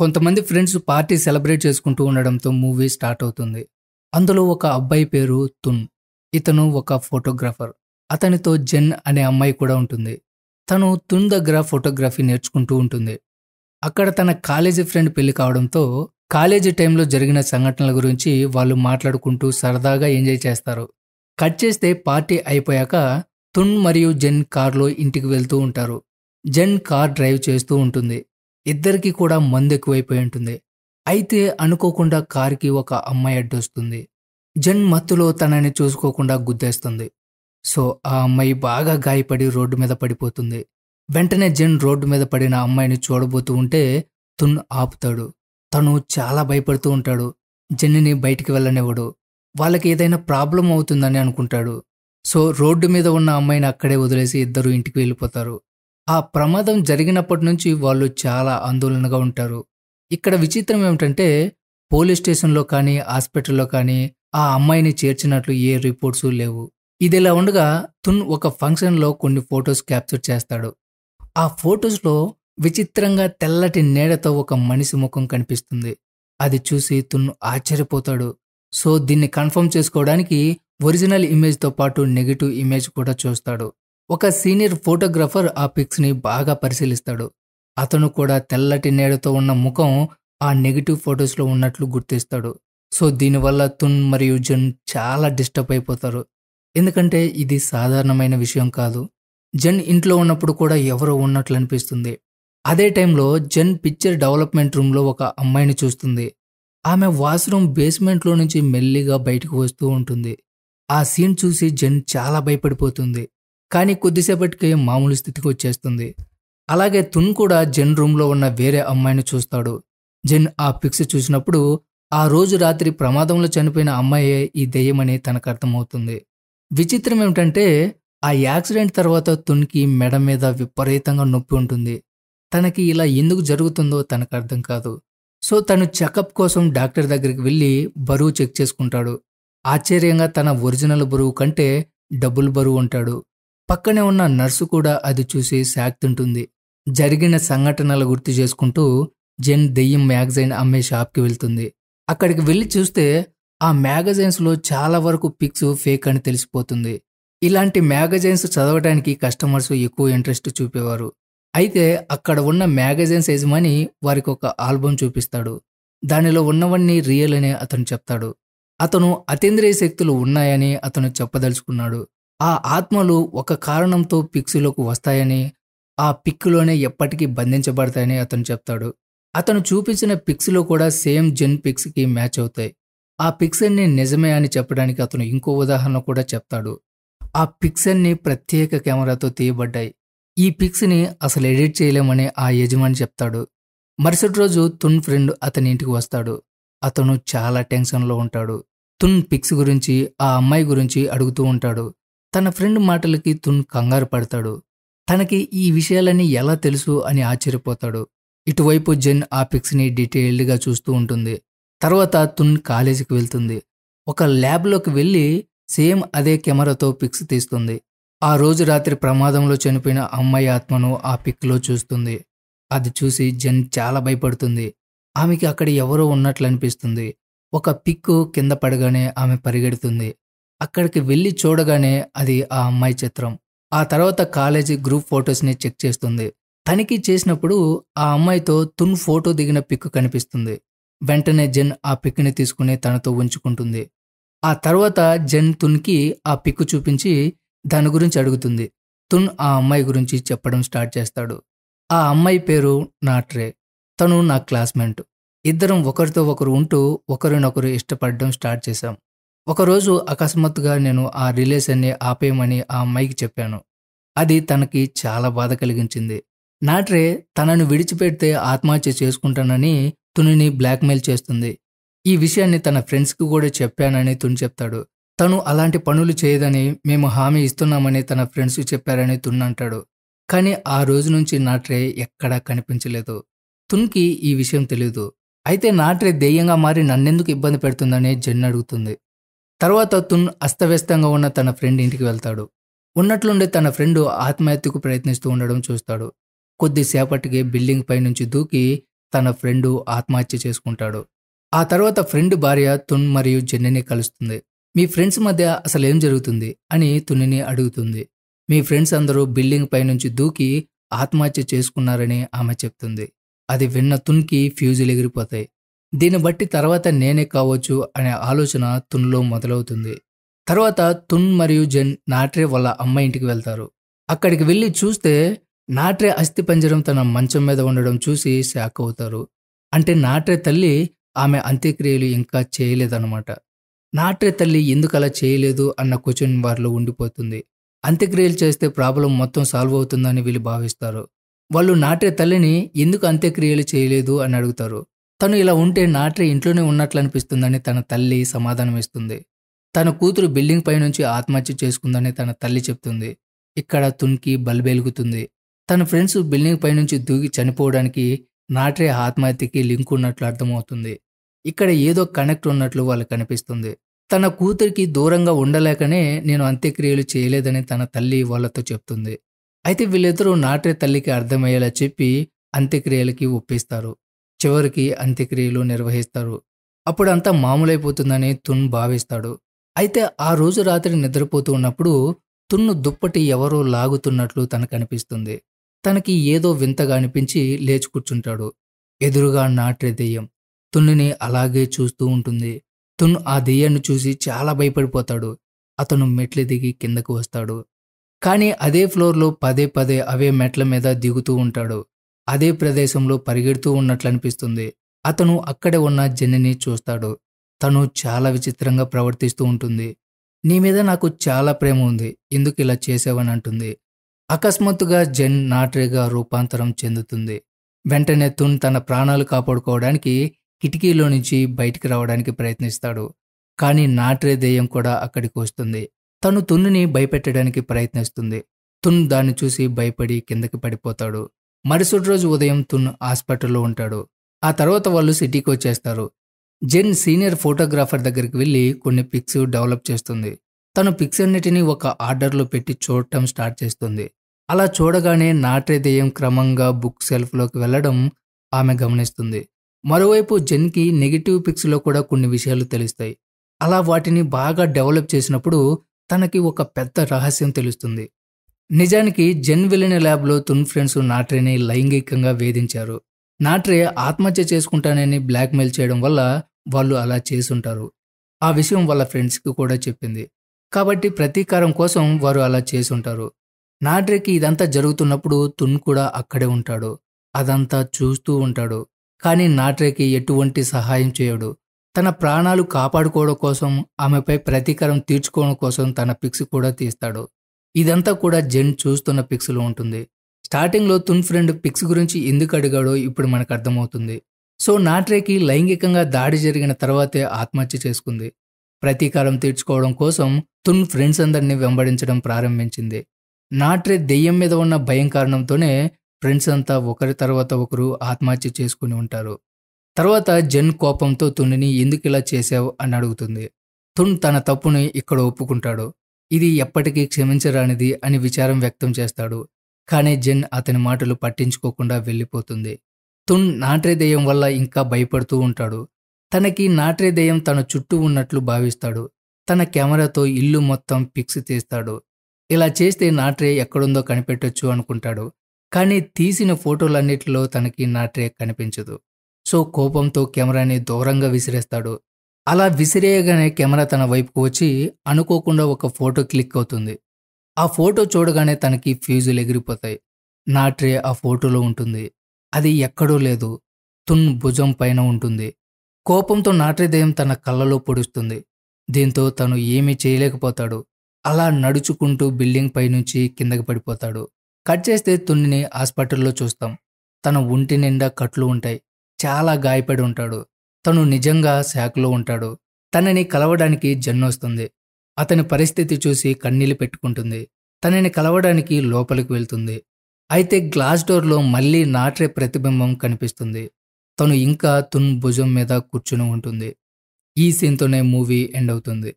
కొంతమంది friends party celebrate చేసుకుంటూ ఉండడంతో మూవీ స్టార్ట్ అవుతుంది అందులో ఒక అబ్బాయి పేరు తున్ ఇతను ఒక ఫోటోగ్రాఫర్ అతనితో జెన్ అనే అమ్మాయి కూడా ఉంటుంది తను తున్ దగ్గర ఫోటోగ్రఫీ నేర్చుకుంటూ ఉంటుంది అక్కడ తన కాలేజీ ఫ్రెండ్ పెళ్లి కావడంతో కాలేజీ టైంలో జరిగిన సంఘటనల గురించి వాళ్ళు మాట్లాడుకుంటూ సరదాగా ఎంజాయ్ చేస్తారు కట్ చేస్తే పార్టీ అయిపోయాక తున్ మరియు జెన్ కార్లో ఇంటికి వెళ్తూ ఉంటారు జెన్ కార్ డ్రైవ్ చేస్తూ ఉంటుంది ఇద్దరికీ కూడా మందు ఎక్కువైపోయి ఉంటుంది అయితే అనుకోకుండా కారుకి ఒక అమ్మాయి అడ్డొస్తుంది జన్ మత్తులో తనని చూసుకోకుండా గుద్దేస్తుంది సో ఆ అమ్మాయి బాగా గాయపడి రోడ్డు మీద పడిపోతుంది వెంటనే జన్ రోడ్డు మీద పడిన అమ్మాయిని చూడబోతూ ఉంటే తున్ ఆపుతాడు తను చాలా భయపడుతూ ఉంటాడు జన్నిని బయటికి వెళ్ళనివ్వడు వాళ్ళకి ఏదైనా ప్రాబ్లం అవుతుందని అనుకుంటాడు సో రోడ్డు మీద ఉన్న అమ్మాయిని అక్కడే వదిలేసి ఇద్దరు ఇంటికి వెళ్ళిపోతారు ఆ ప్రమాదం జరిగినప్పటి నుంచి వాళ్ళు చాలా ఆందోళనగా ఉంటారు ఇక్కడ విచిత్రం ఏమిటంటే పోలీస్ స్టేషన్లో కానీ హాస్పిటల్లో కానీ ఆ అమ్మాయిని చేర్చినట్లు ఏ రిపోర్ట్స్ లేవు ఇదిలా ఉండగా తున్ ఒక ఫంక్షన్లో కొన్ని ఫొటోస్ క్యాప్చర్ చేస్తాడు ఆ ఫొటోస్లో విచిత్రంగా తెల్లటి నీడతో ఒక మనిషి ముఖం కనిపిస్తుంది అది చూసి తున్ ఆశ్చర్యపోతాడు సో దీన్ని కన్ఫర్మ్ చేసుకోవడానికి ఒరిజినల్ ఇమేజ్తో పాటు నెగిటివ్ ఇమేజ్ కూడా చూస్తాడు ఒక సీనియర్ ఫోటోగ్రాఫర్ ఆ పిక్స్ని బాగా పరిశీలిస్తాడు అతను కూడా తెల్లటి నీడతో ఉన్న ముఖం ఆ నెగిటివ్ ఫొటోస్లో ఉన్నట్లు గుర్తిస్తాడు సో దీనివల్ల తున్ మరియు జన్ చాలా డిస్టర్బ్ అయిపోతారు ఎందుకంటే ఇది సాధారణమైన విషయం కాదు జన్ ఇంట్లో ఉన్నప్పుడు కూడా ఎవరో ఉన్నట్లు అనిపిస్తుంది అదే టైంలో జన్ పిక్చర్ డెవలప్మెంట్ రూమ్లో ఒక అమ్మాయిని చూస్తుంది ఆమె వాష్రూమ్ బేస్మెంట్లో నుంచి మెల్లిగా బయటకు వస్తూ ఉంటుంది ఆ సీన్ చూసి జన్ చాలా భయపడిపోతుంది కానీ కొద్దిసేపటికి మామూలు స్థితికి వచ్చేస్తుంది అలాగే తున్ కూడా జెన్ రూమ్లో ఉన్న వేరే అమ్మాయిని చూస్తాడు జెన్ ఆ పిక్స్ చూసినప్పుడు ఆ రోజు రాత్రి ప్రమాదంలో చనిపోయిన అమ్మాయే ఈ దెయ్యమని తనకు అర్థమవుతుంది విచిత్రం ఏమిటంటే ఆ యాక్సిడెంట్ తర్వాత తున్కి మెడ మీద విపరీతంగా నొప్పి ఉంటుంది తనకి ఇలా ఎందుకు జరుగుతుందో తనకు అర్థం కాదు సో తను చెకప్ కోసం డాక్టర్ దగ్గరికి వెళ్ళి బరువు చెక్ చేసుకుంటాడు ఆశ్చర్యంగా తన ఒరిజినల్ బరువు కంటే డబుల్ బరువు ఉంటాడు పక్కనే ఉన్న నర్సు కూడా అది చూసి శాక్తుంటుంది జరిగిన సంఘటనలు గుర్తు చేసుకుంటూ జెన్ దెయ్యం మ్యాగజైన్ అమ్మే షాప్కి వెళ్తుంది అక్కడికి వెళ్ళి చూస్తే ఆ మ్యాగజైన్స్లో చాలా వరకు పిక్స్ ఫేక్ అని తెలిసిపోతుంది ఇలాంటి మ్యాగజైన్స్ చదవడానికి కస్టమర్స్ ఎక్కువ ఇంట్రెస్ట్ చూపేవారు అయితే అక్కడ ఉన్న మ్యాగజైన్స్ యజమాని వారికి ఒక ఆల్బమ్ చూపిస్తాడు దానిలో ఉన్నవన్నీ రియల్ అని అతను చెప్తాడు అతను అతీంద్రియ శక్తులు ఉన్నాయని అతను చెప్పదలుచుకున్నాడు ఆ ఆత్మలు ఒక కారణంతో పిక్సులోకి వస్తాయని ఆ పిక్లోనే ఎప్పటికీ బంధించబడతాయని అతను చెప్తాడు అతను చూపించిన పిక్స్లో కూడా సేమ్ జెన్ పిక్స్కి మ్యాచ్ అవుతాయి ఆ పిక్సర్ని నిజమే అని చెప్పడానికి అతను ఇంకో ఉదాహరణ కూడా చెప్తాడు ఆ పిక్సర్ని ప్రత్యేక కెమెరాతో తీయబడ్డాయి ఈ పిక్స్ని అసలు ఎడిట్ చేయలేమని ఆ యజమాని చెప్తాడు మరుసటి రోజు తున్ ఫ్రెండ్ అతని ఇంటికి వస్తాడు అతను చాలా టెన్షన్లో ఉంటాడు తున్ పిక్స్ గురించి ఆ అమ్మాయి గురించి అడుగుతూ ఉంటాడు తన ఫ్రెండ్ మాటలకి తున్ కంగారు పడతాడు తనకి ఈ విషయాలన్నీ ఎలా తెలుసు అని ఆశ్చర్యపోతాడు ఇటువైపు జెన్ ఆ పిక్స్ని డీటెయిల్డ్గా చూస్తూ ఉంటుంది తర్వాత తున్ కాలేజీకి వెళ్తుంది ఒక ల్యాబ్లోకి వెళ్ళి సేమ్ అదే కెమెరాతో పిక్స్ తీస్తుంది ఆ రోజు రాత్రి ప్రమాదంలో చనిపోయిన అమ్మాయి ఆత్మను ఆ పిక్లో చూస్తుంది అది చూసి జెన్ చాలా భయపడుతుంది ఆమెకి అక్కడ ఎవరో ఉన్నట్లు అనిపిస్తుంది ఒక పిక్కు కింద పడగానే ఆమె పరిగెడుతుంది అక్కడికి వెళ్ళి చూడగానే అది ఆ అమ్మాయి చిత్రం ఆ తర్వాత కాలేజీ గ్రూప్ ఫొటోస్ని చెక్ చేస్తుంది తనిఖీ చేసినప్పుడు ఆ అమ్మాయితో తున్ ఫోటో దిగిన పిక్ కనిపిస్తుంది వెంటనే జెన్ ఆ పిక్ని తీసుకుని తనతో ఉంచుకుంటుంది ఆ తర్వాత జెన్ తున్కి ఆ పిక్ చూపించి దాని గురించి అడుగుతుంది తున్ ఆ అమ్మాయి గురించి చెప్పడం స్టార్ట్ చేస్తాడు ఆ అమ్మాయి పేరు నాట్రే తను నా క్లాస్మేట్ ఇద్దరం ఒకరితో ఒకరు ఉంటూ ఒకరినొకరు ఇష్టపడడం స్టార్ట్ చేశాం ఒకరోజు అకస్మాత్తుగా నేను ఆ రిలేషన్ని ఆపేయమని ఆ అమ్మాయికి చెప్పాను అది తనకి చాలా బాధ కలిగించింది నాట్రే తనను విడిచిపెడితే ఆత్మహత్య చేసుకుంటానని తునిని బ్లాక్మెయిల్ చేస్తుంది ఈ విషయాన్ని తన ఫ్రెండ్స్కి కూడా చెప్పానని తుని చెప్తాడు తను అలాంటి పనులు చేయదని మేము హామీ ఇస్తున్నామని తన ఫ్రెండ్స్ చెప్పారని తున్ అంటాడు కానీ ఆ రోజు నుంచి నాట్రే ఎక్కడా కనిపించలేదు తున్కి ఈ విషయం తెలియదు అయితే నాట్రే దెయ్యంగా మారి నన్నెందుకు ఇబ్బంది పెడుతుందని జెన్ అడుగుతుంది తర్వాత తున్ అస్తవ్యస్తంగా ఉన్న తన ఫ్రెండ్ ఇంటికి వెళ్తాడు ఉన్నట్లుండే తన ఫ్రెండ్ ఆత్మహత్యకు ప్రయత్నిస్తూ ఉండడం చూస్తాడు కొద్దిసేపటికే బిల్డింగ్ పై నుంచి దూకి తన ఫ్రెండ్ ఆత్మహత్య చేసుకుంటాడు ఆ తర్వాత ఫ్రెండ్ భార్య తున్ మరియు జెన్నీని కలుస్తుంది మీ ఫ్రెండ్స్ మధ్య అసలు ఏం జరుగుతుంది అని తునిని అడుగుతుంది మీ ఫ్రెండ్స్ అందరూ బిల్డింగ్ పై నుంచి దూకి ఆత్మహత్య చేసుకున్నారని ఆమె చెప్తుంది అది విన్న తున్కి ఫ్యూజులు ఎగిరిపోతాయి దీన్ని బట్టి తర్వాత నేనే కావచ్చు అనే ఆలోచన తున్లో మొదలవుతుంది తర్వాత తున్ మరియు జెన్ నాట్రే వాళ్ళ అమ్మ ఇంటికి వెళ్తారు అక్కడికి వెళ్ళి చూస్తే నాట్రే అస్థిపంజరం తన మంచం మీద ఉండడం చూసి షాక్ అవుతారు అంటే నాట్రే తల్లి ఆమె అంత్యక్రియలు ఇంకా చేయలేదన్నమాట నాట్రే తల్లి ఎందుకు అలా చేయలేదు అన్న క్వశ్చన్ వారిలో ఉండిపోతుంది అంత్యక్రియలు చేస్తే ప్రాబ్లం మొత్తం సాల్వ్ అవుతుందని వీళ్ళు భావిస్తారు వాళ్ళు నాట్రే తల్లిని ఎందుకు అంత్యక్రియలు చేయలేదు అని అడుగుతారు తను ఇలా ఉంటే నాట్రి ఇంట్లోనే ఉన్నట్లు అనిపిస్తుందని తన తల్లి సమాధానం ఇస్తుంది తన కూతురు బిల్డింగ్ పై నుంచి ఆత్మహత్య చేసుకుందని తన తల్లి చెప్తుంది ఇక్కడ తున్కి బల్బెలుగుతుంది తన ఫ్రెండ్స్ బిల్డింగ్ పై నుంచి దూకి చనిపోవడానికి నాట్రి ఆత్మహత్యకి లింక్ ఉన్నట్లు అర్థమవుతుంది ఇక్కడ ఏదో కనెక్ట్ ఉన్నట్లు వాళ్ళకు కనిపిస్తుంది తన కూతురికి దూరంగా ఉండలేకనే నేను అంత్యక్రియలు చేయలేదని తన తల్లి వాళ్ళతో చెప్తుంది అయితే వీళ్ళిద్దరూ నాట్రే తల్లికి అర్థమయ్యేలా చెప్పి అంత్యక్రియలకి ఒప్పిస్తారు చివరికి అంత్యక్రియలు నిర్వహిస్తారు అప్పుడంతా మామూలైపోతుందని తున్ భావిస్తాడు అయితే ఆ రోజు రాత్రి నిద్రపోతూ ఉన్నప్పుడు తున్ను దుప్పటి ఎవరో లాగుతున్నట్లు అనిపిస్తుంది తనకి ఏదో వింతగా అనిపించి లేచి కూర్చుంటాడు ఎదురుగా నాట్రే దెయ్యం తున్నుని అలాగే చూస్తూ ఉంటుంది తున్ను ఆ దెయ్యాన్ని చూసి చాలా భయపడిపోతాడు అతను మెట్లు దిగి కిందకు వస్తాడు కానీ అదే ఫ్లోర్లో పదే పదే అవే మెట్ల మీద దిగుతూ ఉంటాడు అదే ప్రదేశంలో పరిగెడుతూ ఉన్నట్లనిపిస్తుంది అతను అక్కడే ఉన్న జెన్నిని చూస్తాడు తను చాలా విచిత్రంగా ప్రవర్తిస్తూ ఉంటుంది నీ మీద నాకు చాలా ప్రేమ ఉంది ఎందుకు ఇలా చేసావని అంటుంది అకస్మాత్తుగా జెన్ నాటరీగా రూపాంతరం చెందుతుంది వెంటనే తున్ తన ప్రాణాలు కాపాడుకోవడానికి కిటికీలో నుంచి బయటికి రావడానికి ప్రయత్నిస్తాడు కానీ నాట్రే దెయ్యం కూడా అక్కడికి వస్తుంది తను తున్నుని భయపెట్టడానికి ప్రయత్నిస్తుంది తున్ దాన్ని చూసి భయపడి కిందకి పడిపోతాడు మరుసటి రోజు ఉదయం తున్ హాస్పిటల్లో ఉంటాడు ఆ తర్వాత వాళ్ళు సిటీకి వచ్చేస్తారు జెన్ సీనియర్ ఫోటోగ్రాఫర్ దగ్గరికి వెళ్ళి కొన్ని పిక్స్ డెవలప్ చేస్తుంది తను పిక్స్ అన్నిటినీ ఒక ఆర్డర్లో పెట్టి చూడటం స్టార్ట్ చేస్తుంది అలా చూడగానే నాట్రేదేయం క్రమంగా బుక్ సెల్ఫ్లోకి వెళ్ళడం ఆమె గమనిస్తుంది మరోవైపు జెన్కి నెగిటివ్ పిక్స్లో కూడా కొన్ని విషయాలు తెలుస్తాయి అలా వాటిని బాగా డెవలప్ చేసినప్పుడు తనకి ఒక పెద్ద రహస్యం తెలుస్తుంది నిజానికి జెన్ విలిన ల్యాబ్లో తున్ ఫ్రెండ్స్ నాట్రేని లైంగికంగా వేధించారు నాట్రే ఆత్మహత్య చేసుకుంటానని బ్లాక్మెయిల్ చేయడం వల్ల వాళ్ళు అలా చేసుంటారు ఆ విషయం వాళ్ళ ఫ్రెండ్స్కి కూడా చెప్పింది కాబట్టి ప్రతీకారం కోసం వారు అలా చేసుంటారు నాట్రేకి ఇదంతా జరుగుతున్నప్పుడు తున్ కూడా అక్కడే ఉంటాడు అదంతా చూస్తూ ఉంటాడు కానీ నాట్రేకి ఎటువంటి సహాయం చేయడు తన ప్రాణాలు కాపాడుకోవడం కోసం ఆమెపై ప్రతీకారం తీర్చుకోవడం కోసం తన పిక్స్ కూడా తీస్తాడు ఇదంతా కూడా జెన్ చూస్తున్న పిక్స్లో ఉంటుంది స్టార్టింగ్లో తున్ ఫ్రెండ్ పిక్స్ గురించి ఎందుకు అడిగాడో ఇప్పుడు మనకు అర్థమవుతుంది సో నాట్రేకి లైంగికంగా దాడి జరిగిన తర్వాతే ఆత్మహత్య చేసుకుంది ప్రతీకారం తీర్చుకోవడం కోసం తున్ ఫ్రెండ్స్ అందరినీ వెంబడించడం ప్రారంభించింది నాట్రే దెయ్యం మీద ఉన్న భయం కారణంతోనే ఫ్రెండ్స్ అంతా ఒకరి తర్వాత ఒకరు ఆత్మహత్య చేసుకుని ఉంటారు తర్వాత జెన్ కోపంతో తునిని ఎందుకు ఇలా చేశావు అని అడుగుతుంది తున్ తన తప్పుని ఇక్కడ ఒప్పుకుంటాడు ఇది ఎప్పటికీ క్షమించరానిది అని విచారం వ్యక్తం చేస్తాడు కానీ జెన్ అతని మాటలు పట్టించుకోకుండా వెళ్ళిపోతుంది తున్ నాట్రేదేయం వల్ల ఇంకా భయపడుతూ ఉంటాడు తనకి నాట్రేదేయం తన చుట్టూ ఉన్నట్లు భావిస్తాడు తన కెమెరాతో ఇల్లు మొత్తం పిక్స్ తీస్తాడు ఇలా చేస్తే నాట్రే ఎక్కడుందో కనిపెట్టొచ్చు అనుకుంటాడు కానీ తీసిన ఫోటోలన్నిటిలో తనకి నాట్రే కనిపించదు సో కోపంతో కెమెరాని దూరంగా విసిరేస్తాడు అలా విసిరేయగానే కెమెరా తన వైపుకు వచ్చి అనుకోకుండా ఒక ఫోటో క్లిక్ అవుతుంది ఆ ఫోటో చూడగానే తనకి ఫ్యూజులు ఎగిరిపోతాయి నా ట్రే ఆ ఫోటోలో ఉంటుంది అది ఎక్కడో లేదు తున్ భుజం పైన ఉంటుంది కోపంతో దయం తన కళ్ళలో పొడుస్తుంది దీంతో తను ఏమీ చేయలేకపోతాడు అలా నడుచుకుంటూ బిల్డింగ్ పైనుంచి కిందకి పడిపోతాడు కట్ చేస్తే తున్నిని హాస్పిటల్లో చూస్తాం తన ఒంటి నిండా కట్లు ఉంటాయి చాలా గాయపడి ఉంటాడు తను నిజంగా శాఖలో ఉంటాడు తనని కలవడానికి జన్నొస్తుంది అతని పరిస్థితి చూసి కన్నీళ్లు పెట్టుకుంటుంది తనని కలవడానికి లోపలికి వెళ్తుంది అయితే గ్లాస్ డోర్లో మళ్ళీ నాట్రే ప్రతిబింబం కనిపిస్తుంది తను ఇంకా తున్ భుజం మీద కూర్చుని ఉంటుంది ఈ సీన్తోనే మూవీ ఎండ్ అవుతుంది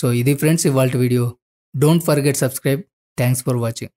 సో ఇది ఫ్రెండ్స్ ఇవాళ video don't forget subscribe thanks for watching